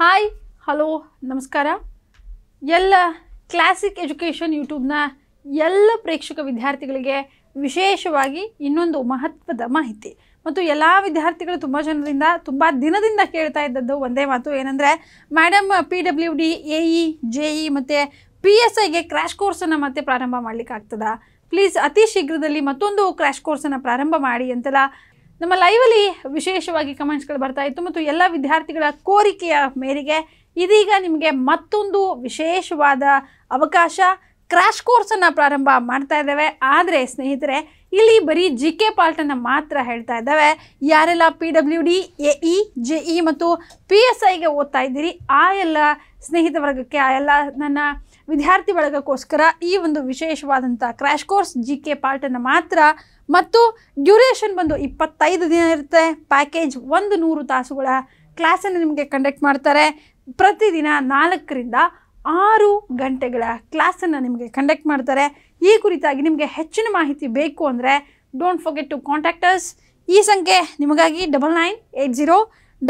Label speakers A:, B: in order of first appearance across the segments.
A: hi hello ನಮಸ್ಕಾರ ಎಲ್ಲ classic education ಯೂಟ್ಯೂಬ್ನ ಎಲ್ಲ ಪ್ರೇಕ್ಷಕ ವಿದ್ಯಾರ್ಥಿಗಳಿಗೆ ವಿಶೇಷವಾಗಿ ಇನ್ನೊಂದು ಮಹತ್ವದ ಮಾಹಿತಿ ಮತ್ತು ಎಲ್ಲ ವಿದ್ಯಾರ್ಥಿಗಳು ತುಂಬ ಜನರಿಂದ ತುಂಬ ದಿನದಿಂದ ಕೇಳ್ತಾ ಇದ್ದದ್ದು ಒಂದೇ ಮಾತು ಏನಂದರೆ madam P W D A E J E ಮತ್ತು ಪಿ ಎಸ್ ಐಗೆ ಕ್ರ್ಯಾಶ್ ಕೋರ್ಸನ್ನು ಮತ್ತೆ ಪ್ರಾರಂಭ ಮಾಡಲಿಕ್ಕಾಗ್ತದಾ ಪ್ಲೀಸ್ ಅತಿ ಶೀಘ್ರದಲ್ಲಿ ಮತ್ತೊಂದು ಕ್ರ್ಯಾಶ್ ಕೋರ್ಸನ್ನು ಪ್ರಾರಂಭ ಮಾಡಿ ಅಂತೆಲ್ಲ ನಮ್ಮ ಲೈವಲ್ಲಿ ವಿಶೇಷವಾಗಿ ಕಮೆಂಟ್ಸ್ಗಳು ಬರ್ತಾ ಇತ್ತು ಮತ್ತು ಎಲ್ಲ ವಿದ್ಯಾರ್ಥಿಗಳ ಕೋರಿಕೆಯ ಮೇರೆಗೆ ಇದೀಗ ನಿಮಗೆ ಮತ್ತೊಂದು ವಿಶೇಷವಾದ ಅವಕಾಶ ಕ್ರ್ಯಾಶ್ ಕೋರ್ಸನ್ನು ಪ್ರಾರಂಭ ಮಾಡ್ತಾ ಇದ್ದೇವೆ ಆದರೆ ಸ್ನೇಹಿತರೆ ಇಲ್ಲಿ ಬರೀ ಜಿ ಕೆ ಪಾರ್ಟನ್ನು ಮಾತ್ರ ಹೇಳ್ತಾ ಇದ್ದಾವೆ ಯಾರೆಲ್ಲ P W D A E J E ಮತ್ತು ಪಿ ಎಸ್ ಐಗೆ ಓದ್ತಾ ಇದ್ದೀರಿ ಆ ಎಲ್ಲ ಸ್ನೇಹಿತ ವರ್ಗಕ್ಕೆ ಆ ಎಲ್ಲ ನನ್ನ ವಿದ್ಯಾರ್ಥಿ ಬಳಗಕ್ಕೋಸ್ಕರ ಈ ಒಂದು ವಿಶೇಷವಾದಂಥ ಕ್ರ್ಯಾಶ್ ಕೋರ್ಸ್ ಜಿ ಕೆ ಪಾರ್ಟನ್ನು ಮಾತ್ರ ಮತ್ತು ಡ್ಯೂರೇಷನ್ ಬಂದು ಇಪ್ಪತ್ತೈದು ದಿನ ಇರುತ್ತೆ ಪ್ಯಾಕೇಜ್ ಒಂದು ನೂರು ತಾಸುಗಳ ಕ್ಲಾಸನ್ನು ನಿಮಗೆ ಕಂಡಕ್ಟ್ ಮಾಡ್ತಾರೆ ಪ್ರತಿದಿನ ನಾಲ್ಕರಿಂದ ಆರು ಗಂಟೆಗಳ ಕ್ಲಾಸನ್ನು ನಿಮಗೆ ಕಂಡಕ್ಟ್ ಮಾಡ್ತಾರೆ ಈ ಕುರಿತಾಗಿ ನಿಮಗೆ ಹೆಚ್ಚಿನ ಮಾಹಿತಿ ಬೇಕು ಅಂದರೆ ಡೋಂಟ್ ಫೊಗೆಟ್ ಟು ಕಾಂಟ್ಯಾಕ್ಟರ್ಸ್ ಈ ಸಂಖ್ಯೆ ನಿಮಗಾಗಿ double nine eight zero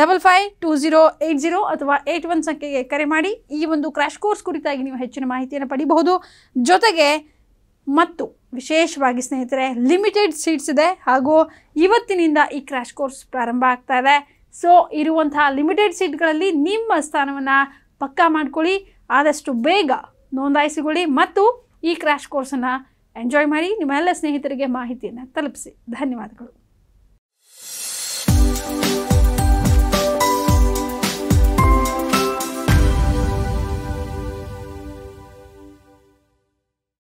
A: double five two zero eight zero ಅಥವಾ ಏಯ್ಟ್ ಒನ್ ಸಂಖ್ಯೆಗೆ ಕರೆ ಮಾಡಿ ಈ ಒಂದು ಕ್ರ್ಯಾಶ್ ಕೋರ್ಸ್ ಕುರಿತಾಗಿ ನೀವು ಹೆಚ್ಚಿನ ಮಾಹಿತಿಯನ್ನು ಪಡಿಬಹುದು ಜೊತೆಗೆ ಮತ್ತು ವಿಶೇಷವಾಗಿ ಸ್ನೇಹಿತರೆ ಲಿಮಿಟೆಡ್ ಸೀಟ್ಸ್ ಇದೆ ಹಾಗೂ ಇವತ್ತಿನಿಂದ ಈ ಕ್ರ್ಯಾಶ್ ಕೋರ್ಸ್ ಪ್ರಾರಂಭ ಆಗ್ತಾ ಇದೆ ಸೊ ಇರುವಂತಹ ಲಿಮಿಟೆಡ್ ಸೀಟ್ಗಳಲ್ಲಿ ನಿಮ್ಮ ಸ್ಥಾನವನ್ನು ಪಕ್ಕಾ ಮಾಡ್ಕೊಳ್ಳಿ ಆದಷ್ಟು ಬೇಗ ನೋಂದಾಯಿಸಿಕೊಳ್ಳಿ ಮತ್ತು ಈ ಕ್ರ್ಯಾಶ್ ಕೋರ್ಸನ್ನು ಎಂಜಾಯ್ ಮಾಡಿ ನಿಮ್ಮೆಲ್ಲ ಸ್ನೇಹಿತರಿಗೆ ಮಾಹಿತಿಯನ್ನು ತಲುಪಿಸಿ ಧನ್ಯವಾದಗಳು